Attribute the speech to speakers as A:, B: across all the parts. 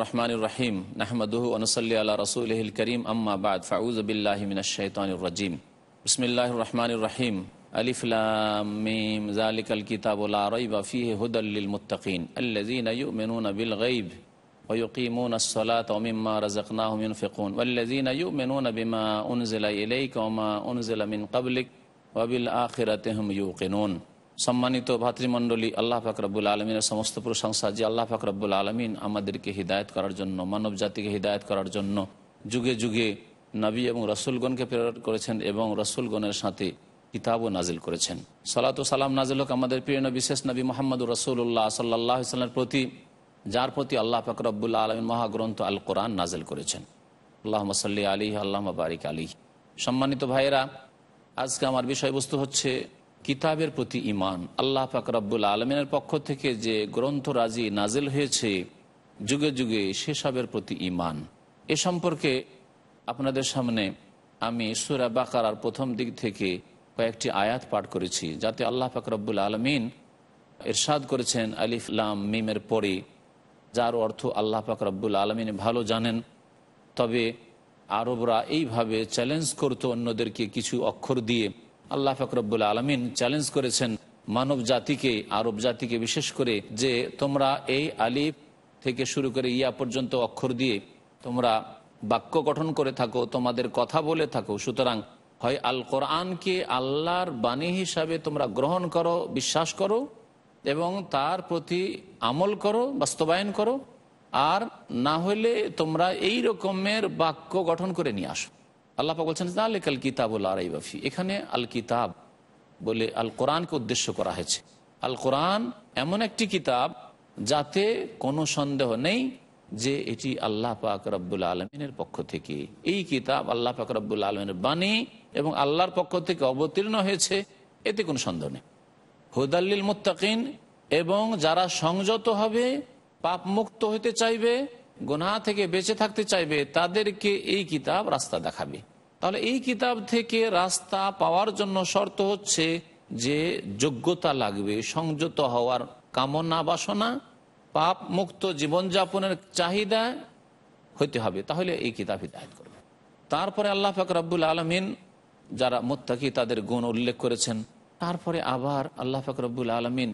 A: الرحمن الرحيم نحمده ونصلي على رسوله الكريم أما بعد فأعوذ بالله من الشيطان الرجيم بسم الله الرحمن الرحيم ألف لام ميم ذلك الكتاب لا ريب فيه هدى للمتقين الذين يؤمنون بالغيب ويقيمون الصلاة ومما رزقناهم ينفقون والذين يؤمنون بما أنزل إليك وما أنزل من قبلك وبالآخرة هم يوقنون সম্মানিত ভাতৃমণ্ডলী আল্লাহ ফাকরাবুল আলমিনের সমস্ত প্রশংসা যে আল্লাহ ফাকরাবুল আলমিন আমাদেরকে হিদায়ত করার জন্য মানব জাতিকে হিদায়ত করার জন্য যুগে যুগে নবী এবং রসুলগণকে প্রেরণ করেছেন এবং রসুলগণের সাথে কিতাবও নাজিল করেছেন সালাত সালাম নাজিল হোক আমাদের প্রিয় বিশেষ নবী মোহাম্মদ রসুল্লাহ সাল্লাহ ইসলামের প্রতি যার প্রতি আল্লাহ ফাকরাবুল আলমিন মহাগ্রন্থ আল কোরআন নাজিল করেছেন আল্লাহ মসল্লি আলী আল্লাহ বারিক আলী সম্মানিত ভাইয়েরা আজকে আমার বিষয়বস্তু হচ্ছে কিতাবের প্রতি ইমান আল্লাহ পাক রব্বুল আলমিনের পক্ষ থেকে যে গ্রন্থরাজি নাজেল হয়েছে যুগে যুগে সেসবের প্রতি ইমান এ সম্পর্কে আপনাদের সামনে আমি সুরা বাকারার প্রথম দিক থেকে কয়েকটি আয়াত পাঠ করেছি যাতে আল্লাহ পাক রব্বুল আলমিন এরশাদ করেছেন আলিফলাম মিমের পরে যার অর্থ আল্লাহ পাক রব্বুল আলমিন ভালো জানেন তবে আরবরা এইভাবে চ্যালেঞ্জ করতো অন্যদেরকে কিছু অক্ষর দিয়ে আল্লাহ ফাকরবুল আলমিন চ্যালেঞ্জ করেছেন মানব জাতিকে আরব জাতিকে বিশেষ করে যে তোমরা এই আলিফ থেকে শুরু করে ইয়া পর্যন্ত অক্ষর দিয়ে তোমরা বাক্য গঠন করে থাকো তোমাদের কথা বলে থাকো সুতরাং হয় আল কোরআনকে আল্লাহর বাণী হিসাবে তোমরা গ্রহণ করো বিশ্বাস করো এবং তার প্রতি আমল করো বাস্তবায়ন করো আর না হলে তোমরা এই রকমের বাক্য গঠন করে নিয়ে আসো আল্লাপা বলছেন তাহলে আল কিতাব আরাইবাফি এখানে আল কিতাব বলে আল কোরআনকে উদ্দেশ্য করা হয়েছে আল কোরআন এমন একটি কিতাব যাতে কোনো সন্দেহ নেই যে এটি আল্লাহ পাক রব্বুল আলমিনের পক্ষ থেকে এই কিতাব আল্লাহ পাক রব্বুল আলমিনের বাণী এবং আল্লাহর পক্ষ থেকে অবতীর্ণ হয়েছে এতে কোনো সন্দেহ নেই হুদাল্লিল মুত্তাকিন এবং যারা সংযত হবে পাপ মুক্ত হতে চাইবে গোনা থেকে বেঁচে থাকতে চাইবে তাদেরকে এই কিতাব রাস্তা দেখাবে তাহলে এই কিতাব থেকে রাস্তা পাওয়ার জন্য শর্ত হচ্ছে যে যোগ্যতা লাগবে সংযত হওয়ার কামনা বাসনা পাপ মুক্ত জীবনযাপনের চাহিদা হইতে হবে তাহলে এই কিতাব হিদায়ত করবে তারপরে আল্লাহ ফাকরাবুল আলমিন যারা মোত্তাকি তাদের গুণ উল্লেখ করেছেন তারপরে আবার আল্লাহ ফাকরাবুল আলমিন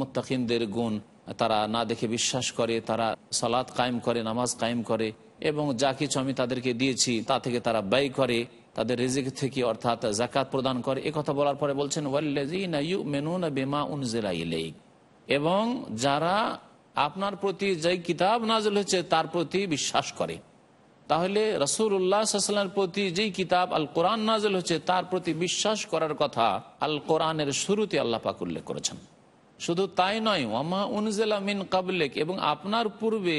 A: মোত্তাকিনদের গুণ তারা না দেখে বিশ্বাস করে তারা সালাদ কায়েম করে নামাজ কায়েম করে এবং যা কিছু আমি তাদেরকে দিয়েছি তা থেকে তারা ব্যয় করে তাদের রেজিক থেকে অর্থাৎ জাকাত প্রদান করে এ কথা বলার পরে বলছেন বেমা এবং যারা আপনার প্রতি যে কিতাব নাজল হয়েছে তার প্রতি বিশ্বাস করে তাহলে রসুল্লাহামের প্রতি যেই কিতাব আল কোরআন নাজল হচ্ছে তার প্রতি বিশ্বাস করার কথা আল কোরআনের শুরুতে আল্লাহ পাক উল্লেখ করেছেন শুধু তাই নয় ওয়ামা উনজেলা মিন কাবলেক এবং আপনার পূর্বে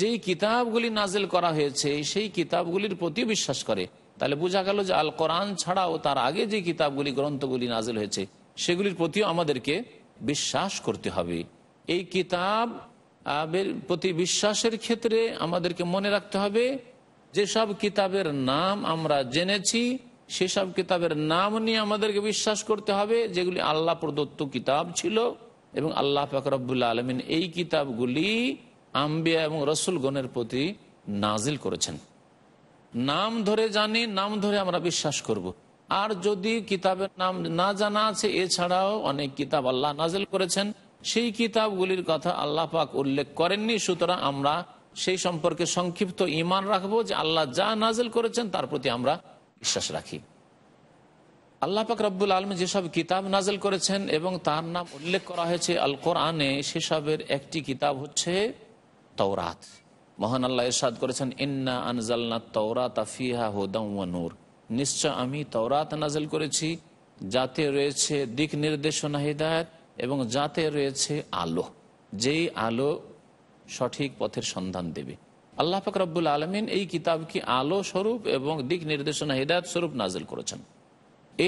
A: যেই কিতাবগুলি নাজেল করা হয়েছে সেই কিতাবগুলির প্রতি বিশ্বাস করে তাহলে বোঝা গেল যে আল কোরআন ছাড়াও তার আগে যে কিতাবগুলি গ্রন্থগুলি নাজেল হয়েছে সেগুলির প্রতিও আমাদেরকে বিশ্বাস করতে হবে এই কিতাব প্রতি বিশ্বাসের ক্ষেত্রে আমাদেরকে মনে রাখতে হবে যেসব কিতাবের নাম আমরা জেনেছি সেসব কিতাবের নাম নিয়ে আমাদেরকে বিশ্বাস করতে হবে যেগুলি আল্লাহ প্রদত্ত কিতাব ছিল এবং আল্লাহ ফাকরাবুল্লা আলমিন এই কিতাবগুলি আম্বিয়া এবং রসুলগণের প্রতি নাজিল করেছেন নাম ধরে জানি নাম ধরে আমরা বিশ্বাস করব। আর যদি কিতাবের নাম না জানা আছে এছাড়াও অনেক কিতাব আল্লাহ নাজিল করেছেন সেই কিতাবগুলির কথা আল্লাহ পাক উল্লেখ করেননি সুতরাং আমরা সেই সম্পর্কে সংক্ষিপ্ত ইমান রাখবো যে আল্লাহ যা নাজিল করেছেন তার প্রতি আমরা বিশ্বাস রাখি আল্লাহ পাক রব্বুল আলম যেসব কিতাব নাজেল করেছেন এবং তার নাম উল্লেখ করা হয়েছে আল কোরআনে সেসবের একটি কিতাব হচ্ছে তৌরাত মহান আল্লাহ ইরশাদ করেছেন ইন্না আনজালনা তৌরা তাফিহা হোদা নূর নিশ্চয় আমি তৌরাত নাজেল করেছি যাতে রয়েছে দিক নির্দেশনা হৃদায়ত এবং যাতে রয়েছে আলো যেই আলো সঠিক পথের সন্ধান দেবে আল্লাহ পাক রব্বুল আলমিন এই কিতাবকে আলো স্বরূপ এবং দিক নির্দেশনা হৃদায়ত স্বরূপ নাজিল করেছেন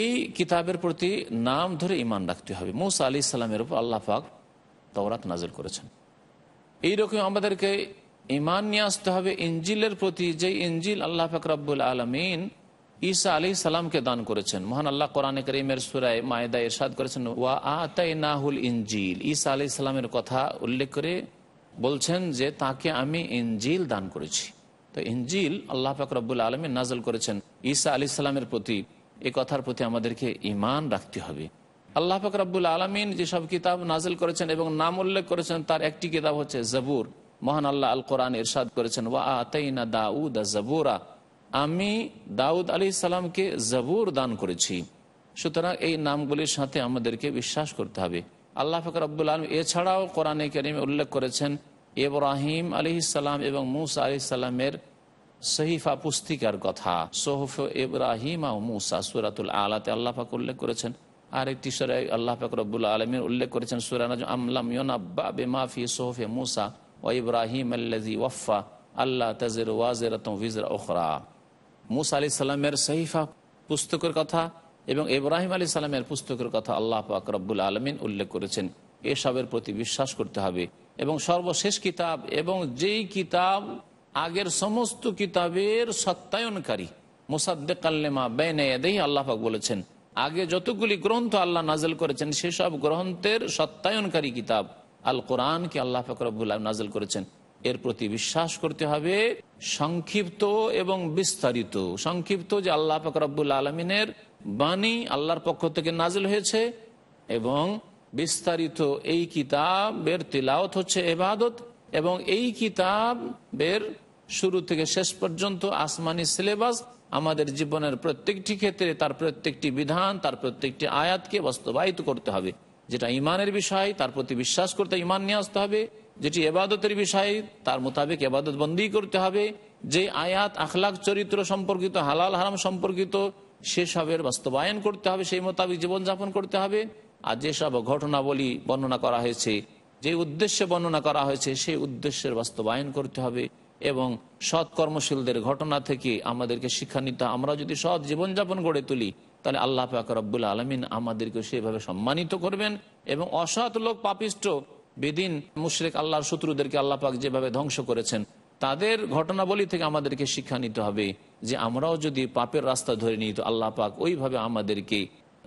A: এই কিতাবের প্রতি নাম ধরে ইমান রাখতে হবে মৌসা আলি ইসলামের উপর আল্লাহ পাক তওরাত নাজিল করেছেন এইরকম আমাদেরকে ইমান নিয়ে আসতে হবে ইঞ্জিলের প্রতি যে ইঞ্জিল আল্লাহ পাক রব্বুল আলমিন ঈসা আলি সালামকে দান করেছেন মহান আল্লাহ কোরআনে করিমের সুরায় মায়েদা এরশাদ করেছেন ওয়া আতাই নাহুল ইঞ্জিল ঈসা আলি সালামের কথা উল্লেখ করে বলছেন যে তাকে আমি ইঞ্জিল দান করেছি তো ইঞ্জিল আল্লাহ ফাকরাবুল আলমী নাজল করেছেন ঈসা আলি সাল্লামের প্রতি এ কথার প্রতি আমাদেরকে ইমান রাখতে হবে আল্লাহ ফাকরাবুল আলমিন যেসব কিতাব নাজল করেছেন এবং নাম উল্লেখ করেছেন তার একটি কিতাব হচ্ছে জবুর মহান আল্লাহ আল কোরআন ইরশাদ করেছেন ওয়া আতাইনা দাউদ জবুরা আমি দাউদ আলি সালামকে জবুর দান করেছি সুতরাং এই নামগুলির সাথে আমাদেরকে বিশ্বাস করতে হবে আল্লাহ ফকর আব্দুল আলম এছাড়াও কোরআনে করিমে উল্লেখ করেছেন এবরাহিম আলি ইসাল্লাম এবং মুসা আলি ইসাল্লামের সহিফা পুস্তিকার কথা সোহফ এব্রাহিম আ মুসা সুরাতুল আলাতে আল্লাহ ফাকর উল্লেখ করেছেন একটি সরে আল্লাহ ফাকর আব্দুল আলমীর উল্লেখ করেছেন সুরানাজ বেমাফি সোহফে মুসা ও ইব্রাহিম আল্লাজি ওয়াফা আল্লাহ তাজের ওয়াজের তম ওখরা মুসা আলি সাল্লামের সহিফা পুস্তকের কথা এবং ইব্রাহিম আলী সালামের পুস্তকের কথা আল্লাহ পাক রব্বুল আলমিন উল্লেখ করেছেন এসবের প্রতি বিশ্বাস করতে হবে এবং সর্বশেষ কিতাব এবং যেই কিতাব আগের সমস্ত কিতাবের সত্যায়নকারী মোসাদ্দেক আল্লেমা বেনেদেহি আল্লাহাক বলেছেন আগে যতগুলি গ্রন্থ আল্লাহ নাজেল করেছেন সেসব গ্রন্থের সত্যায়নকারী কিতাব আল কোরআনকে আল্লাহ ফাকরাবুল নাজেল করেছেন এর প্রতি বিশ্বাস করতে হবে সংক্ষিপ্ত এবং বিস্তারিত সংক্ষিপ্ত যে আল্লাহ ফাকরাবুল আলমিনের বাণী আল্লাহর পক্ষ থেকে নাজিল হয়েছে এবং বিস্তারিত এই কিতাবের তিলাওত হচ্ছে এবাদত এবং এই কিতাবের শুরু থেকে শেষ পর্যন্ত আসমানি সিলেবাস আমাদের জীবনের প্রত্যেকটি ক্ষেত্রে তার প্রত্যেকটি বিধান তার প্রত্যেকটি আয়াতকে বাস্তবায়িত করতে হবে যেটা ইমানের বিষয় তার প্রতি বিশ্বাস করতে ইমান নিয়ে আসতে হবে যেটি এবাদতের বিষয় তার মোতাবেক এবাদত বন্দী করতে হবে যে আয়াত আখলাখ চরিত্র সম্পর্কিত হালাল হারাম সম্পর্কিত সেসবের বাস্তবায়ন করতে হবে সেই মোতাবেক জীবনযাপন করতে হবে আর যেসব ঘটনাবলী বর্ণনা করা হয়েছে যে উদ্দেশ্যে বর্ণনা করা হয়েছে সেই উদ্দেশ্যের বাস্তবায়ন করতে হবে এবং সৎ কর্মশীলদের ঘটনা থেকে আমাদেরকে শিক্ষা নিতে আমরা যদি সৎ জীবনযাপন গড়ে তুলি তাহলে আল্লাহ পাক রব্বুল আলমিন আমাদেরকে সেভাবে সম্মানিত করবেন এবং অসৎ লোক পাপিষ্ট বেদিন মুশরেক আল্লাহর শত্রুদেরকে আল্লাহ পাক যেভাবে ধ্বংস করেছেন তাদের ঘটনাবলী থেকে আমাদেরকে শিক্ষা নিতে হবে যে আমরাও যদি পাপের রাস্তা ধরে নিই তো আল্লাহ পাক ওইভাবে আমাদেরকে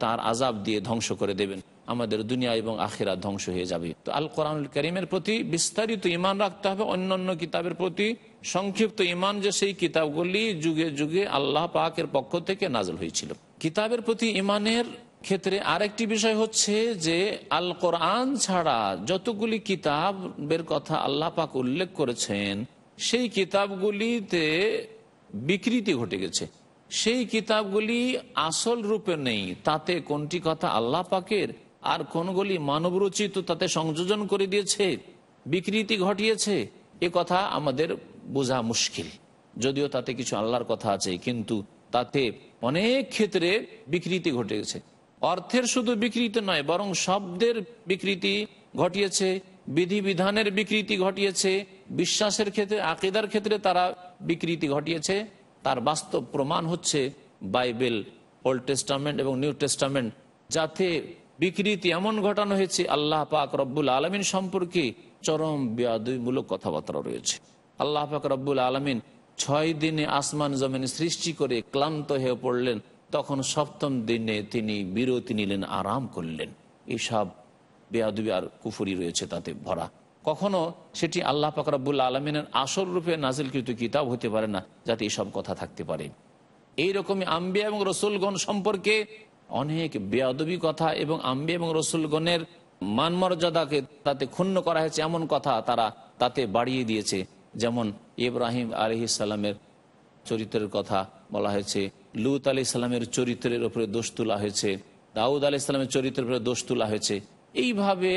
A: তার আজাব দিয়ে ধ্বংস করে দেবেন আমাদের দুনিয়া এবং আখেরা ধ্বংস হয়ে যাবে তো আল কোরআন করিমের প্রতি বিস্তারিত ইমান রাখতে হবে অন্যান্য কিতাবের প্রতি সংক্ষিপ্ত ইমান যে সেই কিতাবগুলি যুগে যুগে আল্লাহ পাকের পক্ষ থেকে নাজল হয়েছিল কিতাবের প্রতি ইমানের ক্ষেত্রে আরেকটি বিষয় হচ্ছে যে আল কোরআন ছাড়া যতগুলি কিতাবের কথা আল্লাহ পাক উল্লেখ করেছেন সেই কিতাবগুলিতে বিকৃতি ঘটে গেছে সেই কিতাবগুলি আসল রূপে নেই তাতে কোনটি কথা আল্লাহ পাকের আর কোনগুলি মানবরচিত তাতে সংযোজন করে দিয়েছে বিকৃতি ঘটিয়েছে এ কথা আমাদের বোঝা মুশকিল যদিও তাতে কিছু আল্লাহর কথা আছে কিন্তু তাতে অনেক ক্ষেত্রে বিকৃতি ঘটে গেছে অর্থের শুধু বিকৃতি নয় বরং শব্দের বিকৃতি ঘটিয়েছে বিধিবিধানের বিকৃতি ঘটিয়েছে বিশ্বাসের ক্ষেত্রে আকিদার ক্ষেত্রে তারা বিকৃতি ঘটিয়েছে তার বাস্তব প্রমাণ হচ্ছে বাইবেল ওল্ড টেস্টামেন্ট এবং নিউ টেস্টামেন্ট যাতে বিকৃতি এমন ঘটানো হয়েছে আল্লাহ পাক রব্বুল আলমিন সম্পর্কে চরম বেয়াদুইমূলক কথাবার্তা রয়েছে আল্লাহ পাক রব্বুল আলমিন ছয় দিনে আসমান জমিন সৃষ্টি করে ক্লান্ত হয়ে পড়লেন তখন সপ্তম দিনে তিনি বিরতি নিলেন আরাম করলেন এসব বেয়াদুবি আর কুফুরি রয়েছে তাতে ভরা কখনো সেটি আল্লাহ পাকরাবুল আলমিনের আসল রূপে নাজিলকৃত কিতাব হতে পারে না যাতে এসব কথা থাকতে পারে এইরকমই আম্বিয়া এবং রসুলগণ সম্পর্কে অনেক বেয়াদবি কথা এবং আম্বি এবং রসুলগণের মানমর্যাদাকে তাতে ক্ষুণ্ণ করা হয়েছে এমন কথা তারা তাতে বাড়িয়ে দিয়েছে যেমন ইব্রাহিম আলহ ইসাল্লামের চরিত্রের কথা বলা হয়েছে লুত আলি ইসলামের চরিত্রের ওপরে দোষ তোলা হয়েছে দাউদ আলি ইসলামের চরিত্রের উপরে দোষ তোলা হয়েছে এইভাবে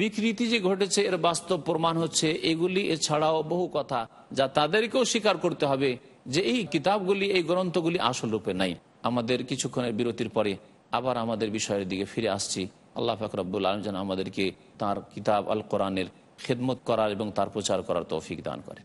A: বিকৃতি যে ঘটেছে এর বাস্তব প্রমাণ হচ্ছে এগুলি এছাড়াও বহু কথা যা তাদেরকেও স্বীকার করতে হবে যে এই কিতাবগুলি এই গ্রন্থগুলি আসল রূপে নাই আমাদের কিছুক্ষণের বিরতির পরে আবার আমাদের বিষয়ের দিকে ফিরে আসছি আল্লাহ ফাকরাবুল আলম যেন আমাদেরকে তার কিতাব আল কোরআনের খেদমত করার এবং তার প্রচার করার তৌফিক দান করেন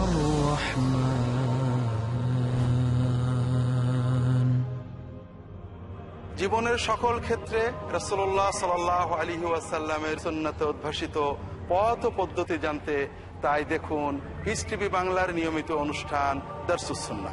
A: জীবনের সকল
B: ক্ষেত্রে রসোল্লাহ সাল আলি ওয়াসাল্লামের সন্ন্যতে উদ্ভাসিত পথ পদ্ধতি জানতে তাই দেখুন পিস বাংলার নিয়মিত অনুষ্ঠান দর্শুসন্না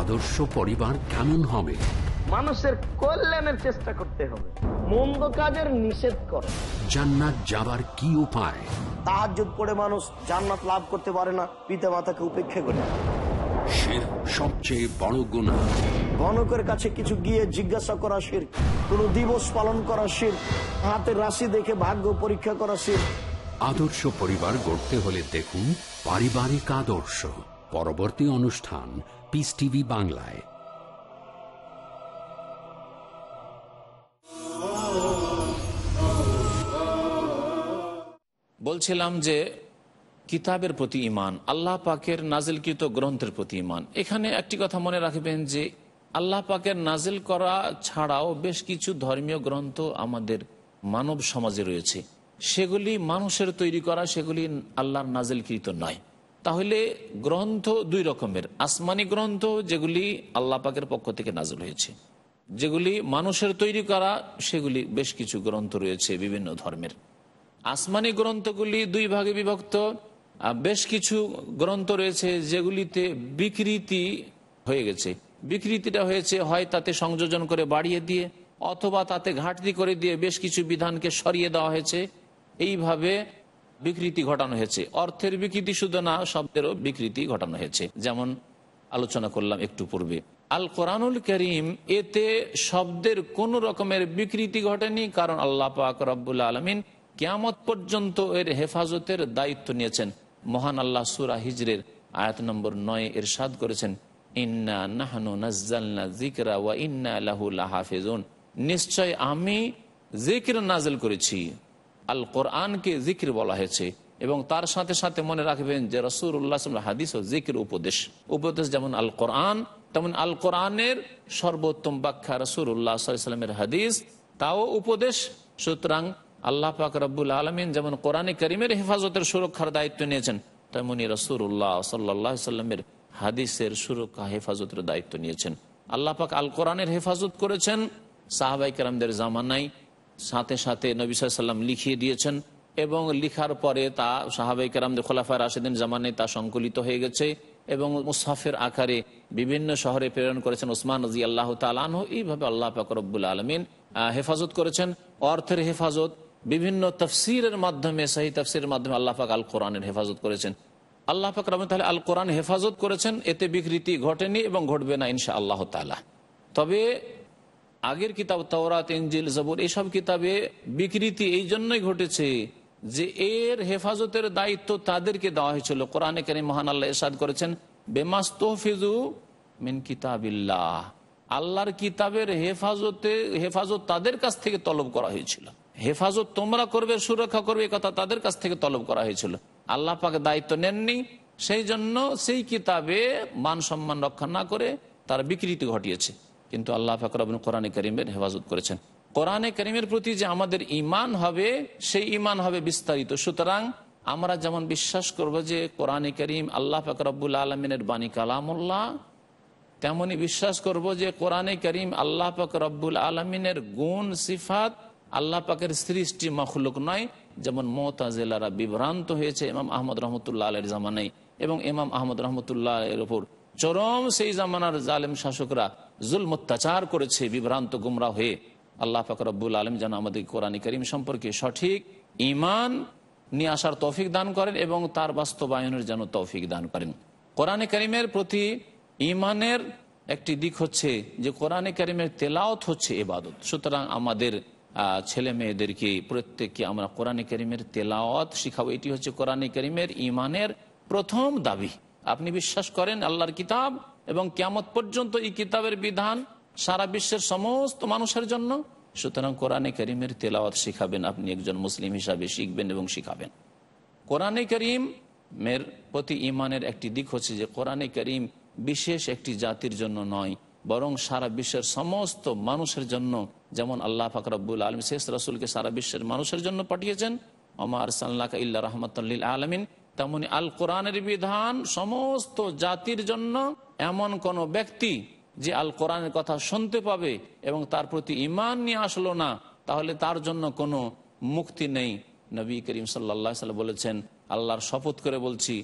B: আদর্শ পরিবার কেমন হবে
A: মানুষের কল্যাণের চেষ্টা করতে হবে মন্দ কাজের নিষেধ করে
B: জান্নাত যাবার কি উপায়
A: তাহাজুদ পড়ে মানুষ জান্নাত লাভ করতে পারে না পিতা মাতাকে উপেক্ষা করে
B: শির সবচেয়ে বড় গুণা
A: গণকের কাছে কিছু গিয়ে জিজ্ঞাসা দিবস পালন হাতের রাশি দেখে ভাগ্য পরীক্ষা করা
B: আদর্শ পরিবার গড়তে হলে দেখুন পারিবারিক আদর্শ পরবর্তী অনুষ্ঠান পিস টিভি বাংলায়
A: বলছিলাম যে কিতাবের প্রতি ইমান আল্লাহ পাকের নাজিলকৃত গ্রন্থের প্রতি ইমান এখানে একটি কথা মনে রাখবেন যে আল্লাহ পাকের নাজিল করা ছাড়াও বেশ কিছু ধর্মীয় গ্রন্থ আমাদের মানব সমাজে রয়েছে সেগুলি মানুষের তৈরি করা সেগুলি আল্লাহর নাজিলকৃত নয় তাহলে গ্রন্থ দুই রকমের আসমানি গ্রন্থ যেগুলি আল্লাহ পাকের পক্ষ থেকে নাজল হয়েছে যেগুলি মানুষের তৈরি করা সেগুলি বেশ কিছু গ্রন্থ রয়েছে বিভিন্ন ধর্মের আসমানি গ্রন্থগুলি দুই ভাগে বিভক্ত বেশ কিছু গ্রন্থ রয়েছে যেগুলিতে বিকৃতি হয়ে গেছে বিকৃতিটা হয়েছে হয় তাতে সংযোজন করে বাড়িয়ে দিয়ে অথবা তাতে ঘাটতি করে দিয়ে বেশ কিছু বিধানকে সরিয়ে দেওয়া হয়েছে এইভাবে বিকৃতি ঘটানো হয়েছে অর্থের বিকৃতি শুধু না শব্দেরও বিকৃতি ঘটানো হয়েছে যেমন আলোচনা করলাম একটু পূর্বে আল কোরআনুল করিম এতে শব্দের কোন রকমের বিকৃতি ঘটেনি কারণ আল্লাহ পাক রব্বুল আলমিন কেয়ামত পর্যন্ত এর হেফাজতের দায়িত্ব নিয়েছেন মহান আল্লাহ সুরা হিজরের আয়াত নম্বর নয় এর সাদ করেছেন ইন্না নাহানু নাজ্জালনা জিকরা ওয়া ইন্না লাহু লাহাফিজুন নিশ্চয় আমি জিকির নাজেল করেছি আল কোরআনকে জিকির বলা হয়েছে এবং তার সাথে সাথে মনে রাখবেন যে রসুর হাদিস ও জিকির উপদেশ উপদেশ যেমন আল কোরআন তেমন আল কোরআনের সর্বোত্তম ব্যাখ্যা রসুর উল্লাহামের হাদিস তাও উপদেশ সুতরাং আল্লাহ পাক রব্বুল আলমিন যেমন কোরআনে করিমের হেফাজতের সুরক্ষার দায়িত্ব নিয়েছেন তেমনি রসুর উল্লাহ সাল্লাহামের হাদিসের সুরক্ষা হেফাজতের দায়িত্ব নিয়েছেন আল্লাহ পাক আল কোরআনের হেফাজত করেছেন সাহাবাই কেরামদের জামানায় সাথে সাথে নবী সাল্লাম লিখিয়ে দিয়েছেন এবং লিখার পরে তা সাহাবাই কেরামদের খোলাফায় রাশেদিন জামানে তা সংকলিত হয়ে গেছে এবং মুসাফের আকারে বিভিন্ন শহরে প্রেরণ করেছেন ওসমান রাজি আল্লাহ তালাহ এইভাবে আল্লাহ পাকরবুল আলমিন হেফাজত করেছেন অর্থের হেফাজত বিভিন্ন তফসিরের মাধ্যমে সেই তফসিরের মাধ্যমে আল্লাহ পাক আল কোরআনের হেফাজত করেছেন আল্লাহ পাক রহমত আল কোরআন হেফাজত করেছেন এতে বিকৃতি ঘটেনি এবং ঘটবে না ইনশা আল্লাহ তালা তবে আগের কিতাব তাওরাত এঞ্জিল জবর এইসব কিতাবে বিকৃতি এই জন্যই ঘটেছে যে এর হেফাজতের দায়িত্ব তাদেরকে দেওয়া হয়েছিল কোরআনে কেন মহান আল্লাহ এসাদ করেছেন বেমাস তোহফিজু মিন কিতাবিল্লাহ আল্লাহর কিতাবের হেফাজতে হেফাজত তাদের কাছ থেকে তলব করা হয়েছিল হেফাজত তোমরা করবে সুরক্ষা করবে কথা তাদের কাছ থেকে তলব করা হয়েছিল আল্লাহ পাকে দায়িত্ব নেননি সেই জন্য সেই কিতাবে মান সম্মান রক্ষা না করে তার বিকৃতি ঘটিয়েছে কিন্তু আল্লাহ আবুল কোরআনে করিমের হেফাজত করেছেন কোরআনে করিমের প্রতি যে আমাদের ইমান হবে সেই ইমান হবে বিস্তারিত সুতরাং আমরা যেমন বিশ্বাস করব যে কোরআনে করিম আল্লাহ ফাকরাবুল আলমিনের বাণী কালামুল্লাহ তেমনি বিশ্বাস করব যে কোরআনে করিম আল্লাহ পাক রব্বুল আলমিনের গুণ সিফাত আল্লাহ পাকের সৃষ্টি মখলুক নয় যেমন মোতাজেলারা বিভ্রান্ত হয়েছে এমাম আহমদ রহমতুল্লাহ আলের জামানায় এবং ইমাম আহমদ রহমতুল্লাহ এর ওপর চরম সেই জামানার জালেম শাসকরা জুল অত্যাচার করেছে বিভ্রান্ত গুমরা হয়ে আল্লাহ ফাকরাবুল আলম যেন আমাদের কোরআনী করিম সম্পর্কে সঠিক ইমান নিয়ে আসার তৌফিক দান করেন এবং তার বাস্তবায়নের যেন তৌফিক দান করেন কোরআনে করিমের প্রতি ইমানের একটি দিক হচ্ছে যে কোরআনে করিমের তেলাওত হচ্ছে এবাদত সুতরাং আমাদের ছেলে মেয়েদেরকে প্রত্যেককে আমরা কোরআনে করিমের তেলাওয়াত শিখাবো এটি হচ্ছে কোরআনে করিমের ইমানের প্রথম দাবি আপনি বিশ্বাস করেন আল্লাহর কিতাব এবং কেমত পর্যন্ত এই কিতাবের বিধান সারা বিশ্বের সমস্ত মানুষের জন্য সুতরাং কোরআনে করিমের তেলাওয়াত শিখাবেন আপনি একজন মুসলিম হিসাবে শিখবেন এবং শিখাবেন কোরআনে করিম মের প্রতি ইমানের একটি দিক হচ্ছে যে কোরআনে করিম বিশেষ একটি জাতির জন্য নয় বরং সারা বিশ্বের সমস্ত মানুষের জন্য যেমন আল্লাহ ফাকরাবুল আলম শেষ রাসুলকে সারা বিশ্বের মানুষের জন্য পাঠিয়েছেন অমার সাল্লাহ ইল্লা রহমতুল্লিল আলমিন তেমনি আল কোরআনের বিধান সমস্ত জাতির জন্য এমন কোন ব্যক্তি যে আল কোরআনের কথা শুনতে পাবে এবং তার প্রতি ইমান নিয়ে আসলো না তাহলে তার জন্য কোনো মুক্তি নেই নবী করিম সাল্লা সাল্লাম বলেছেন আল্লাহর শপথ করে বলছি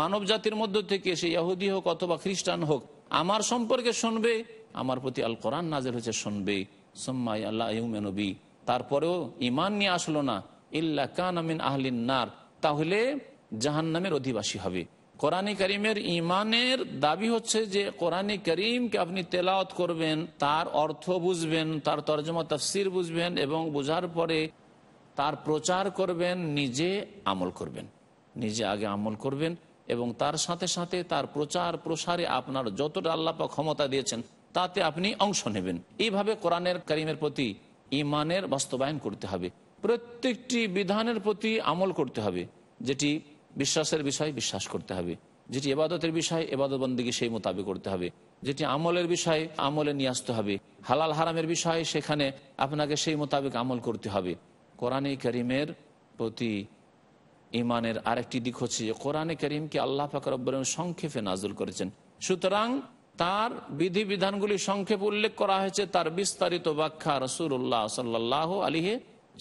A: মানব জাতির মধ্য থেকে সে ইয়াহুদি হোক অথবা খ্রিস্টান হোক আমার সম্পর্কে শুনবে আমার প্রতি আল কোরআন নাজের হয়েছে শুনবে সোম্মাই আল্লাহ নবী তারপরেও ইমান নিয়ে আসলো না ইল্লা কানামিন আহলিন নার তাহলে জাহান্নামের অধিবাসী হবে কোরআনে করিমের ইমানের দাবি হচ্ছে যে কোরআনে করিমকে আপনি তেলাওত করবেন তার অর্থ বুঝবেন তার তর্জমা তফসির বুঝবেন এবং বোঝার পরে তার প্রচার করবেন নিজে আমল করবেন নিজে আগে আমল করবেন এবং তার সাথে সাথে তার প্রচার প্রসারে আপনার যতটা আল্লাপা ক্ষমতা দিয়েছেন তাতে আপনি অংশ নেবেন এইভাবে কোরআনের করিমের প্রতি ইমানের বাস্তবায়ন করতে হবে প্রত্যেকটি বিধানের প্রতি আমল করতে হবে যেটি বিশ্বাসের বিষয় বিশ্বাস করতে হবে যেটি এবাদতের বিষয় বন্দীকে সেই মোতাবেক করতে হবে যেটি আমলের বিষয় আমলে নিয়ে আসতে হবে হালাল হারামের বিষয় সেখানে আপনাকে সেই মোতাবেক আমল করতে হবে কোরআনে করিমের প্রতি ইমানের আরেকটি দিক হচ্ছে যে কোরআনে করিমকে আল্লাহ ফাকর সংক্ষেপে নাজুল করেছেন সুতরাং তার বিধিবিধানগুলি সংক্ষেপ উল্লেখ করা হয়েছে তার বিস্তারিত ব্যাখ্যা রসুল্লাহ সাল্লাহ আলিহে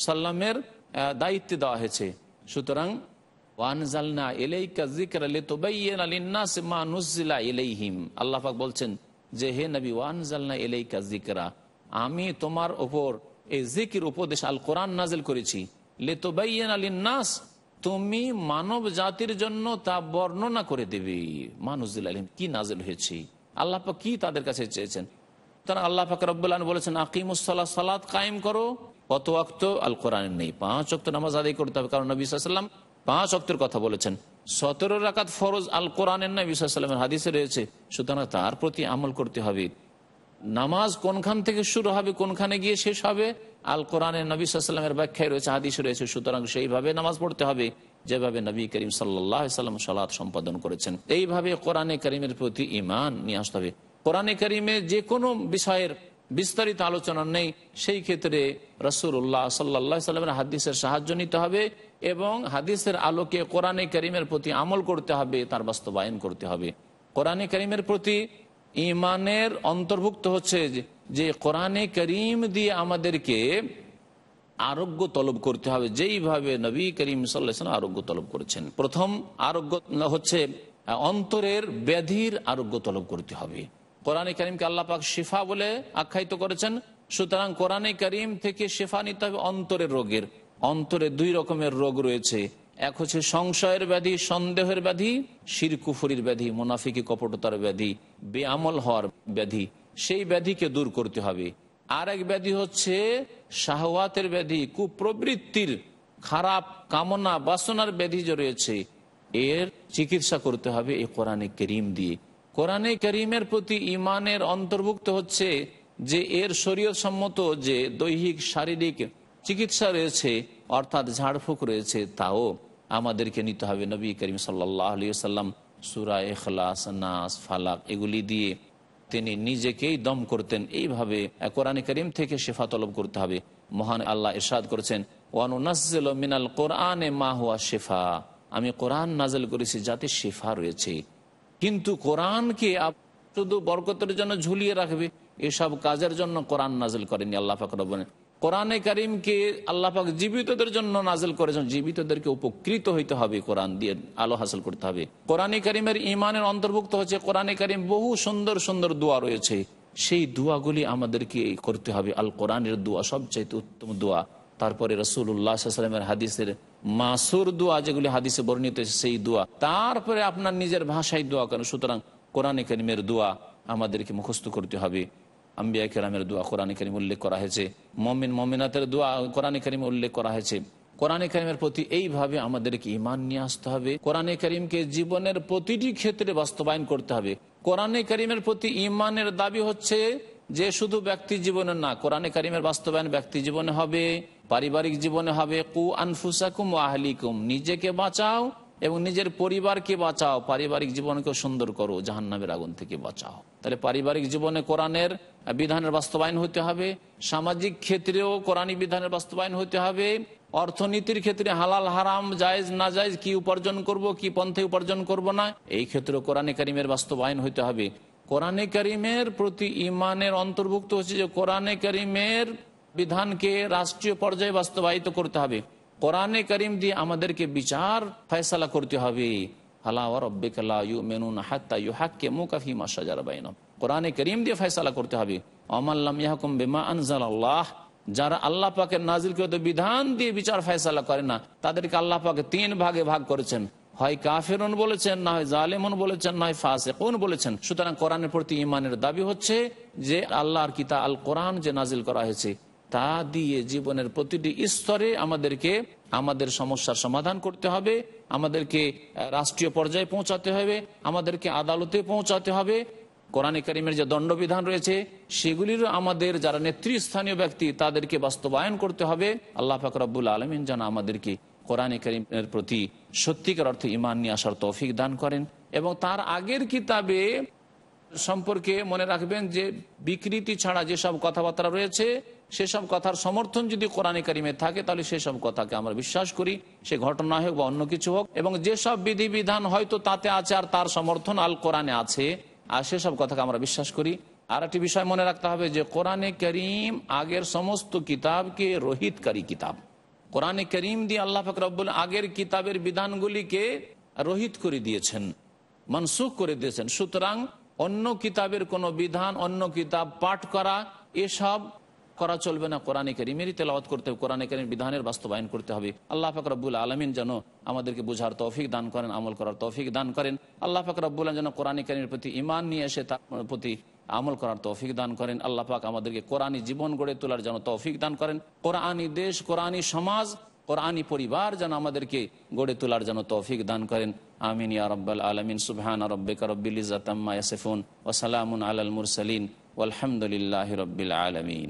A: সাল্লামের দায়িত্ব দেওয়া হয়েছে সুতরাং ওয়ানজালনা এলাইকা এলাইহিম বলছেন যে হে আমি তোমার ওপর জিকির উপদেশ আল কোরআন নাজেল করেছি তুমি মানব জাতির জন্য তা বর্ণনা করে দেবে মানুজিল আলিম কি নাজেল হয়েছে আল্লাহ পাক কি তাদের কাছে চেয়েছেন তারা আল্লাহ পাক রব বলেছেন আকিমুসাল্লাহ সালাত কায়েম করো কত অক্ত আল কোরআন নেই পাঁচ অক্ত নামাজ আদায় করতে হবে কারণ নবীলাম পাঁচ অক্তের কথা বলেছেন সতেরো রাকাত ফরজ আল কোরআনের নবী সাল্লামের হাদিসে রয়েছে সুতরাং তার প্রতি আমল করতে হবে নামাজ কোনখান থেকে শুরু হবে কোনখানে গিয়ে শেষ হবে আল কোরআনের নবী সাল্লামের ব্যাখ্যায় রয়েছে হাদিস রয়েছে সুতরাং সেইভাবে নামাজ পড়তে হবে যেভাবে নবী করিম সাল্লাম সালাদ সম্পাদন করেছেন এইভাবে কোরআনে করিমের প্রতি ইমান নিয়ে আসতে হবে কোরআনে করিমে যে কোনো বিষয়ের বিস্তারিত আলোচনা নেই সেই ক্ষেত্রে রসুল্লাহ সাল্লা সাল্লামের হাদিসের সাহায্য নিতে হবে এবং হাদিসের আলোকে কোরআনে করিমের প্রতি আমল করতে হবে তার বাস্তবায়ন করতে হবে কোরআনে করিমের প্রতি ইমানের অন্তর্ভুক্ত হচ্ছে যে কোরআনে করিম দিয়ে আমাদেরকে আরোগ্য তলব করতে হবে যেইভাবে নবী করিম সাল্লাম আরোগ্য তলব করেছেন প্রথম আরোগ্য হচ্ছে অন্তরের ব্যাধির আরোগ্য তলব করতে হবে কোরআনে করিমকে আল্লাপাক শিফা বলে আখ্যায়িত করেছেন সুতরাং কোরআনে করিম থেকে শিফা নিতে হবে অন্তরের রোগের অন্তরে দুই রকমের রোগ রয়েছে এক হচ্ছে সংশয়ের ব্যাধি সন্দেহের ব্যাধি শিরকুফুরির ব্যাধি মোনাফিকি কপটতার ব্যাধি বেআমল হওয়ার ব্যাধি সেই ব্যাধিকে দূর করতে হবে আর এক ব্যাধি হচ্ছে শাহওয়াতের ব্যাধি কুপ্রবৃত্তির খারাপ কামনা বাসনার ব্যাধি যে রয়েছে এর চিকিৎসা করতে হবে এই কোরআনে করিম দিয়ে কোরআনে করিমের প্রতি ইমানের অন্তর্ভুক্ত হচ্ছে যে এর শরীয় সম্মত যে দৈহিক শারীরিক চিকিৎসা রয়েছে অর্থাৎ ঝাড়ফুঁক রয়েছে তাও আমাদেরকে নিতে হবে নবী করিম সাল্লাহ আলী সাল্লাম সুরা এখলাস নাস ফালাক এগুলি দিয়ে তিনি নিজেকেই দম করতেন এইভাবে কোরআন করিম থেকে শেফা তলব করতে হবে মহান আল্লাহ ইরশাদ করছেন ওয়ানুনাজ্জিল মিনাল কোরআন এ মা হুয়া শেফা আমি কোরআন নাজেল করেছি যাতে শেফা রয়েছে কিন্তু কোরআনকে শুধু বরকতের জন্য ঝুলিয়ে রাখবে এসব কাজের জন্য কোরআন নাজেল করেনি আল্লাহ ফাকর কোরআনে করিমকে আল্লাপাক জীবিতদের জন্য নাজেল করেছেন জীবিতদেরকে উপকৃত হইতে হবে কোরআন দিয়ে আলো হাসিল করতে হবে কোরআনে করিমের ইমানের অন্তর্ভুক্ত হচ্ছে কোরআনে করিম বহু সুন্দর সুন্দর দোয়া রয়েছে সেই দোয়াগুলি আমাদেরকে করতে হবে আল কোরআনের দোয়া সবচেয়ে উত্তম দোয়া তারপরে রসুল্লাহামের হাদিসের মাসুর দোয়া যেগুলি হাদিসে বর্ণিত সেই দোয়া তারপরে আপনার নিজের ভাষায় দোয়া কেন সুতরাং কোরআনে করিমের দোয়া আমাদেরকে মুখস্থ করতে হবে আম্বিয়া কেরামের দোয়া কোরআন করিম উল্লেখ করা হয়েছে মমিন মমিনাতের দোয়া কোরআন করিম উল্লেখ করা হয়েছে কোরআনে করিমের প্রতি এইভাবে আমাদেরকে ইমান নিয়ে আসতে হবে কোরআনে করিমকে জীবনের প্রতিটি ক্ষেত্রে বাস্তবায়ন করতে হবে কোরআনে করিমের প্রতি ইমানের দাবি হচ্ছে যে শুধু ব্যক্তি জীবনে না কোরআনে করিমের বাস্তবায়ন ব্যক্তি জীবনে হবে পারিবারিক জীবনে হবে কু আনফুসাকুম আহলিকুম নিজেকে বাঁচাও এবং নিজের পরিবারকে বাঁচাও পারিবারিক জীবনকে সুন্দর করো জাহান্নামের আগুন থেকে বাঁচাও তাহলে পারিবারিক জীবনে কোরআনের বিধানের বাস্তবায়ন হতে হবে সামাজিক ক্ষেত্রেও কোরআন বিধানের বাস্তবায়ন হতে হবে অর্থনীতির ক্ষেত্রে হালাল হারাম জায়জ না জায়জ কি উপার্জন করব কি পন্থে উপার্জন করব না এই ক্ষেত্রে কোরআনে কারিমের বাস্তবায়ন হতে হবে কোরআনে কারিমের প্রতি ইমানের অন্তর্ভুক্ত হচ্ছে যে কোরআনে কারিমের বিধানকে রাষ্ট্রীয় পর্যায়ে বাস্তবায়িত করতে হবে কোরআনে করিম দিয়ে আমাদেরকে বিচার ফয়সালা করতে হবে মেনুন ইউ করিম দিয়ে করতে হবে অমাল্লাম যারা বিধান দিয়ে বিচার করে না তাদেরকে তিন ভাগে ভাগ করেছেন হয় কাফেরুন বলেছেন না হয় জালেমন বলেছেন না হয় বলেছেন সুতরাং কোরআনের প্রতি ইমানের দাবি হচ্ছে যে আল্লাহর কিতা আল কোরআন যে নাজিল করা হয়েছে তা দিয়ে জীবনের প্রতিটি স্তরে আমাদেরকে আমাদের সমস্যার সমাধান করতে হবে আমাদেরকে রাষ্ট্রীয় পর্যায়ে পৌঁছাতে হবে আমাদেরকে আদালতে পৌঁছাতে হবে কোরআনে করিমের যে দণ্ডবিধান রয়েছে সেগুলির আমাদের যারা নেতৃস্থানীয় ব্যক্তি তাদেরকে বাস্তবায়ন করতে হবে আল্লাহ ফাকরাবুল আলমিন যেন আমাদেরকে কোরআনে করিমের প্রতি সত্যিকার অর্থে ইমান নিয়ে আসার তৌফিক দান করেন এবং তার আগের কিতাবে সম্পর্কে মনে রাখবেন যে বিকৃতি ছাড়া যেসব কথাবার্তা রয়েছে সেসব কথার সমর্থন যদি কোরআনে কারিমে থাকে তাহলে সেসব কথাকে আমরা বিশ্বাস করি সে ঘটনা হোক বা অন্য কিছু হোক এবং যেসব বিধিবিধান হয়তো তাতে আছে আর তার সমর্থন আল কোরআনে আছে আর সেসব কথাকে আমরা বিশ্বাস করি আর একটি বিষয় মনে রাখতে হবে যে কোরআনে করিম আগের সমস্ত কিতাবকে রোহিতকারী কিতাব কোরআনে করিম দিয়ে আল্লাহ ফকরাবুল আগের কিতাবের বিধানগুলিকে রোহিত করে দিয়েছেন মনসুখ করে দিয়েছেন সুতরাং অন্য কিতাবের কোনো বিধান অন্য কিতাব পাঠ করা এসব করা চলবে না কোরআনে কারিমেরই তেলাওয়াত করতে হবে কোরআনে কারিম বিধানের বাস্তবায়ন করতে হবে আল্লাহ পাক রব্বুল আলমিন যেন আমাদেরকে বোঝার তৌফিক দান করেন আমল করার তৌফিক দান করেন আল্লাহ পাক যেন কোরআনে কারিমের প্রতি ইমান নিয়ে এসে তার প্রতি আমল করার তৌফিক দান করেন আল্লাহ পাক আমাদেরকে কোরআনী জীবন গড়ে তোলার যেন তৌফিক দান করেন কোরআনি দেশ কোরআনী সমাজ কোরআনী পরিবার যেন আমাদেরকে গড়ে তোলার যেন তৌফিক দান করেন আমিন ইয়া রব্বাল আলমিন সুবহান রব্বিকা রব্বিল ইজাতাম্মা ইয়াসিফুন ওয়া সালামুন আলাল মুরসালিন ওয়ালহামদুলিল্লাহি রব্বিল আলামিন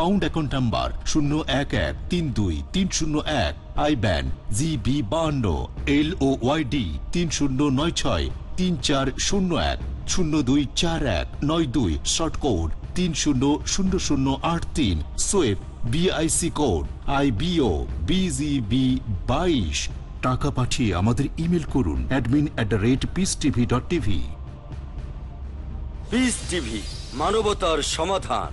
B: পাউন্ড অ্যাকাউন্ট নাম্বার শূন্য এক এক তিন দুই তিন শূন্য এক আই ব্যান জি বি বাহান্ন এল ও ওয়াইডি তিন শূন্য নয় ছয় তিন চার শূন্য এক শূন্য দুই চার এক নয় দুই শর্ট কোড তিন শূন্য শূন্য শূন্য আট তিন সোয়েব বিআইসি কোড আই বিও বিজিবি বাইশ টাকা পাঠিয়ে আমাদের ইমেল করুন admin at the rate peace TV dot TV মানবতার সমাধান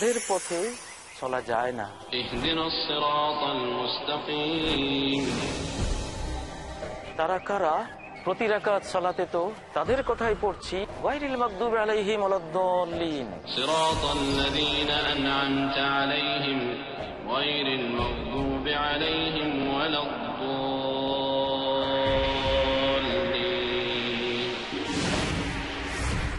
A: তাদের পথে চলা যায় না তারা কারা প্রতি কাজ চলাতে তো তাদের কথাই পড়ছি ওয়াইরিল মাকদুব আলাইহিম আলাদদাল্লিন আলাইহিম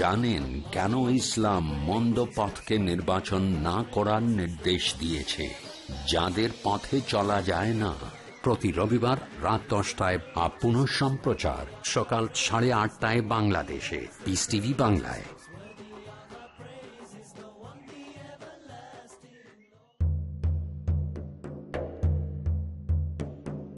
B: জানেন কেন ইসলাম মন্দ পথকে নির্বাচন না করার নির্দেশ দিয়েছে যাদের পথে চলা যায় না প্রতি রবিবার রাত দশটায় বা পুনঃ সম্প্রচার সকাল সাড়ে আটটায় বাংলাদেশে পিস টিভি বাংলায়